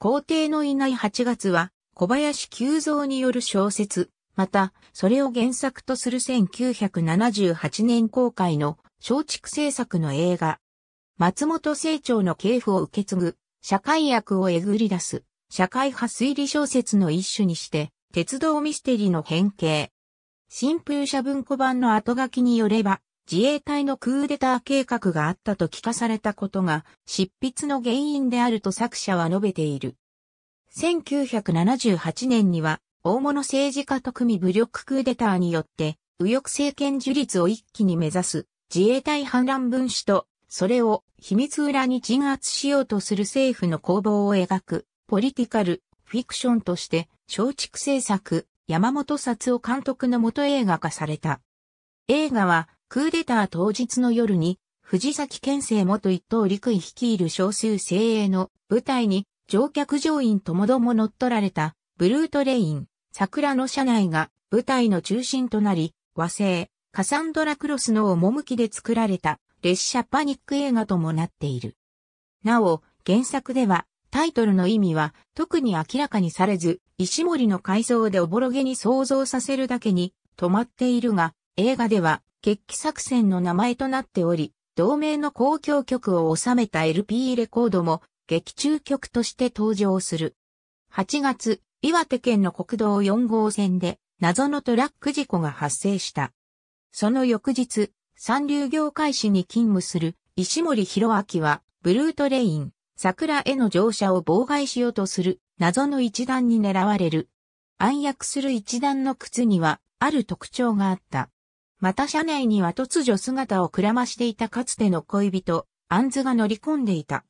皇帝のいない8月は、小林久蔵による小説、また、それを原作とする1978年公開の松竹制作の映画。松本清張の系譜を受け継ぐ、社会役をえぐり出す、社会派推理小説の一種にして、鉄道ミステリーの変形。新風社文庫版の後書きによれば、自衛隊のクーデター計画があったと聞かされたことが執筆の原因であると作者は述べている。1978年には大物政治家と組武力クーデターによって右翼政権樹立を一気に目指す自衛隊反乱分子とそれを秘密裏に鎮圧しようとする政府の攻防を描くポリティカルフィクションとして松竹制作山本札夫監督の元映画化された。映画はクーデター当日の夜に、藤崎県政元一等陸尉率いる少数精鋭の部隊に乗客乗員ともども乗っ取られたブルートレイン、桜の車内が部隊の中心となり、和製、カサンドラクロスの趣で作られた列車パニック映画ともなっている。なお、原作ではタイトルの意味は特に明らかにされず、石森の改造でおぼろげに想像させるだけに止まっているが、映画では決起作戦の名前となっており、同名の公共曲を収めた LP レコードも劇中曲として登場する。8月、岩手県の国道4号線で謎のトラック事故が発生した。その翌日、三流業界誌に勤務する石森博明は、ブルートレイン、桜への乗車を妨害しようとする謎の一団に狙われる。暗躍する一団の靴にはある特徴があった。また車内には突如姿をくらましていたかつての恋人、アンズが乗り込んでいた。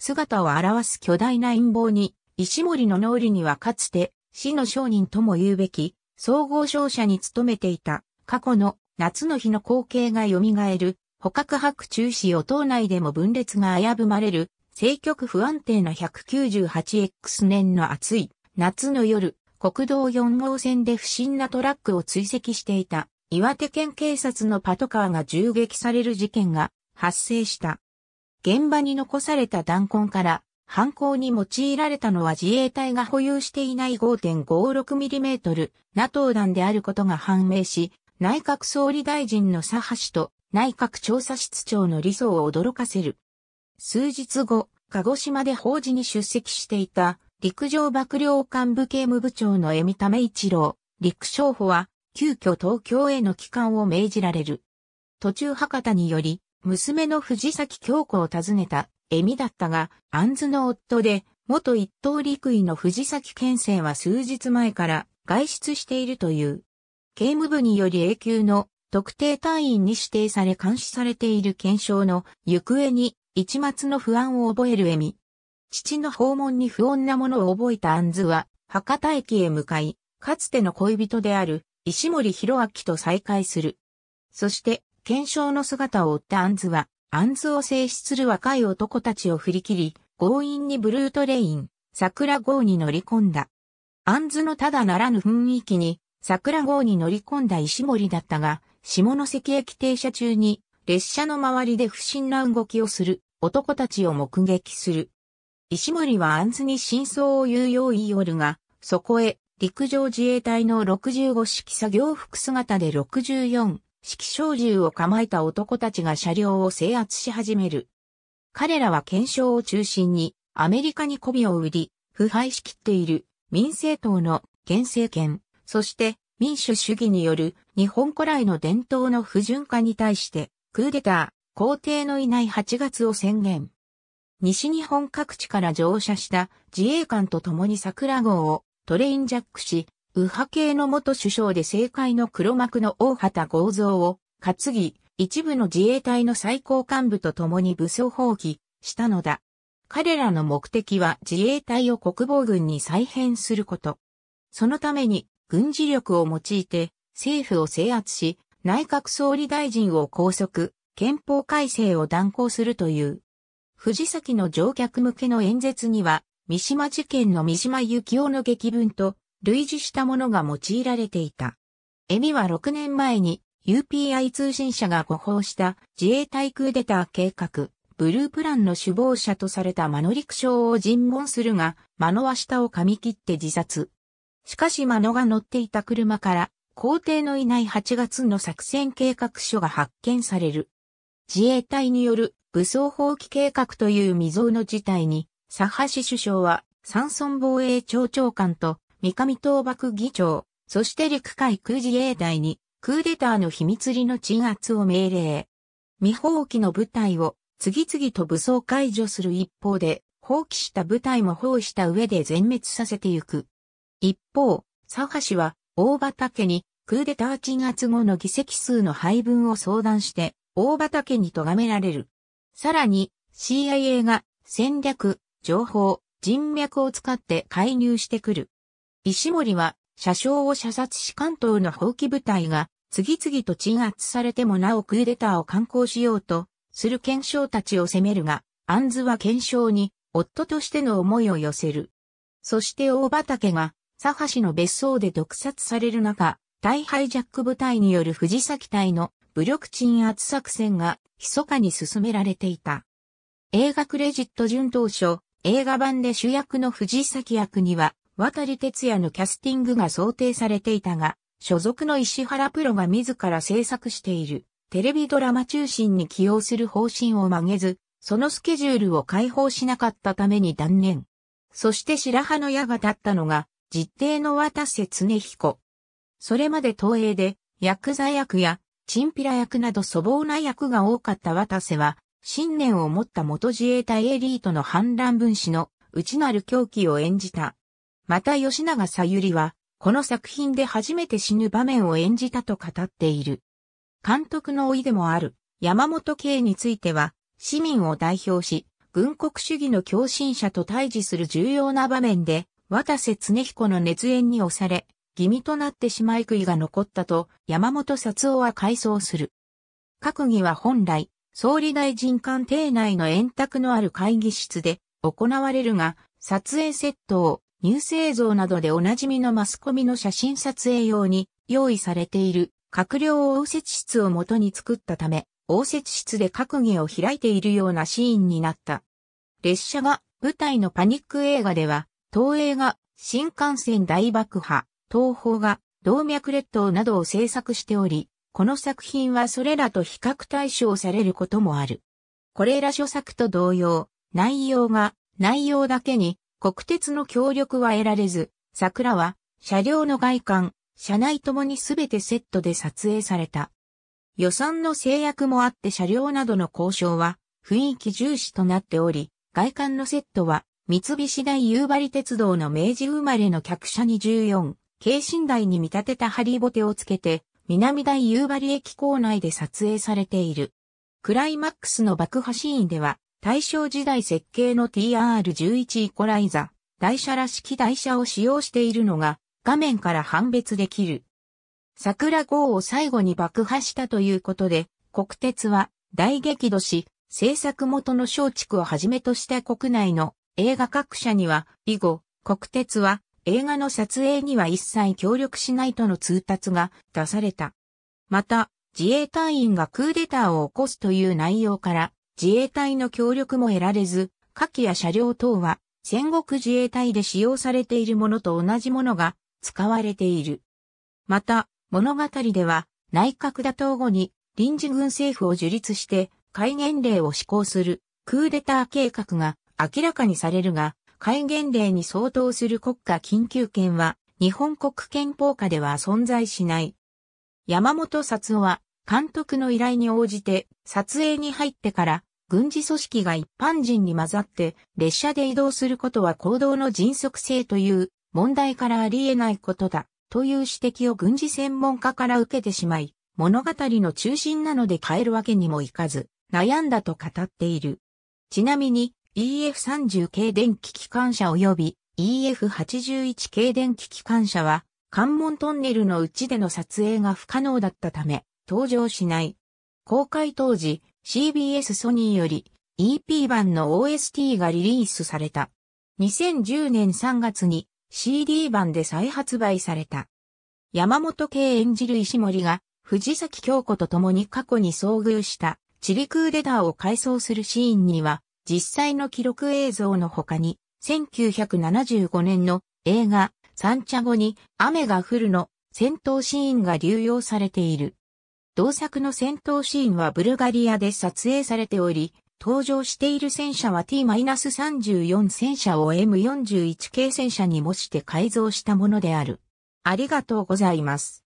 姿を表す巨大な陰謀に、石森の脳裏にはかつて、死の商人とも言うべき、総合商社に勤めていた、過去の夏の日の光景が蘇る、捕獲白中止与党内でも分裂が危ぶまれる、政局不安定な 198X 年の暑い夏の夜、国道4号線で不審なトラックを追跡していた岩手県警察のパトカーが銃撃される事件が発生した。現場に残された弾痕から犯行に用いられたのは自衛隊が保有していない 5.56mm ナト弾であることが判明し、内閣総理大臣の左派氏と内閣調査室長の理想を驚かせる。数日後、鹿児島で法事に出席していた陸上幕僚幹部警務部長の江見為一郎、陸将補は急遽東京への帰還を命じられる。途中博多により、娘の藤崎京子を訪ねた、恵美だったが、安津の夫で、元一等陸尉の藤崎健生は数日前から外出しているという。刑務部により永久の特定隊員に指定され監視されている検証の行方に一末の不安を覚える恵美。父の訪問に不穏なものを覚えた安津は、博多駅へ向かい、かつての恋人である石森博明と再会する。そして、検証の姿を追ったアンズは、アンズを制止する若い男たちを振り切り、強引にブルートレイン、桜号に乗り込んだ。アンズのただならぬ雰囲気に、桜号に乗り込んだ石森だったが、下関駅停車中に、列車の周りで不審な動きをする男たちを目撃する。石森はアンズに真相を言うよう言いおるが、そこへ陸上自衛隊の65式作業服姿で64式小銃を構えた男たちが車両を制圧し始める。彼らは検証を中心にアメリカに媚びを売り、腐敗しきっている民政党の現政権、そして民主主義による日本古来の伝統の不純化に対してクーデター、皇帝のいない8月を宣言。西日本各地から乗車した自衛官と共に桜号をトレインジャックし、右派系の元首相で政界の黒幕の大畑豪造を担ぎ、一部の自衛隊の最高幹部と共に武装放棄したのだ。彼らの目的は自衛隊を国防軍に再編すること。そのために軍事力を用いて政府を制圧し、内閣総理大臣を拘束、憲法改正を断行するという。藤崎の乗客向けの演説には三島事件の三島幸雄の劇文と類似したものが用いられていた。エミは6年前に UPI 通信社が誤報した自衛隊クーデター計画、ブループランの首謀者とされたマノ陸将を尋問するが、マノは下を噛み切って自殺。しかしマノが乗っていた車から皇帝のいない8月の作戦計画書が発見される。自衛隊による武装放棄計画という未曾有の事態に佐橋氏首相は、山村防衛庁長官と、三上東幕議長、そして陸海空自衛隊に、クーデターの秘密裏の鎮圧を命令。未放棄の部隊を次々と武装解除する一方で、放棄した部隊も包囲した上で全滅させていく。一方、佐橋氏は、大畑に、クーデター鎮圧後の議席数の配分を相談して、大畑に咎められる。さらに、CIA が戦略、情報、人脈を使って介入してくる。石森は、車掌を射殺し関東の放棄部隊が、次々と鎮圧されてもなおクーデターを敢行しようと、する検証たちを責めるが、アンズは検証に、夫としての思いを寄せる。そして大畑が、サハの別荘で毒殺される中、大敗ジャック部隊による藤崎隊の武力鎮圧作戦が密かに進められていた。映画クレジット順当初、映画版で主役の藤崎役には、渡哲也のキャスティングが想定されていたが、所属の石原プロが自ら制作している、テレビドラマ中心に起用する方針を曲げず、そのスケジュールを解放しなかったために断念。そして白羽の矢が立ったのが、実定の渡瀬恒彦。それまで東映で、薬剤役や、チンピラ役など粗暴な役が多かった渡瀬は、信念を持った元自衛隊エリートの反乱分子の内なる狂気を演じた。また吉永さゆりは、この作品で初めて死ぬ場面を演じたと語っている。監督の老いでもある山本圭については、市民を代表し、軍国主義の狂信者と対峙する重要な場面で、渡瀬恒彦の熱演に押され、義味となってしまい悔いが残ったと、山本札夫は回想する。閣議は本来、総理大臣官邸内の円卓のある会議室で行われるが、撮影セットをニュース映像などでおなじみのマスコミの写真撮影用に用意されている閣僚応接室を元に作ったため、応接室で閣議を開いているようなシーンになった。列車が舞台のパニック映画では、東映が新幹線大爆破、東宝が動脈列島などを制作しており、この作品はそれらと比較対象されることもある。これら諸作と同様、内容が、内容だけに、国鉄の協力は得られず、桜は、車両の外観、車内ともにすべてセットで撮影された。予算の制約もあって車両などの交渉は、雰囲気重視となっており、外観のセットは、三菱大夕張鉄道の明治生まれの客車に14、軽寝台に見立てたハリボテをつけて、南大夕張駅構内で撮影されている。クライマックスの爆破シーンでは、大正時代設計の TR11 イコライザ、台車らしき台車を使用しているのが、画面から判別できる。桜号を最後に爆破したということで、国鉄は大激怒し、制作元の松竹をはじめとした国内の映画各社には、以後、国鉄は映画の撮影には一切協力しないとの通達が出された。また、自衛隊員がクーデターを起こすという内容から、自衛隊の協力も得られず、火器や車両等は戦国自衛隊で使用されているものと同じものが使われている。また、物語では内閣打倒後に臨時軍政府を樹立して戒厳令を施行するクーデター計画が明らかにされるが、戒厳令に相当する国家緊急権は、日本国憲法下では存在しない。山本薩夫は、監督の依頼に応じて、撮影に入ってから、軍事組織が一般人に混ざって、列車で移動することは行動の迅速性という、問題からあり得ないことだ、という指摘を軍事専門家から受けてしまい、物語の中心なので変えるわけにもいかず、悩んだと語っている。ちなみに、EF30 系電気機関車及び EF81 系電気機関車は関門トンネルの内での撮影が不可能だったため登場しない。公開当時 CBS ソニーより EP 版の OST がリリースされた。2010年3月に CD 版で再発売された。山本系演じる石森が藤崎京子と共に過去に遭遇した地理クーデターを改装するシーンには実際の記録映像の他に、1975年の映画、サンチャゴに雨が降るの戦闘シーンが流用されている。同作の戦闘シーンはブルガリアで撮影されており、登場している戦車は T-34 戦車を M41 系戦車に模して改造したものである。ありがとうございます。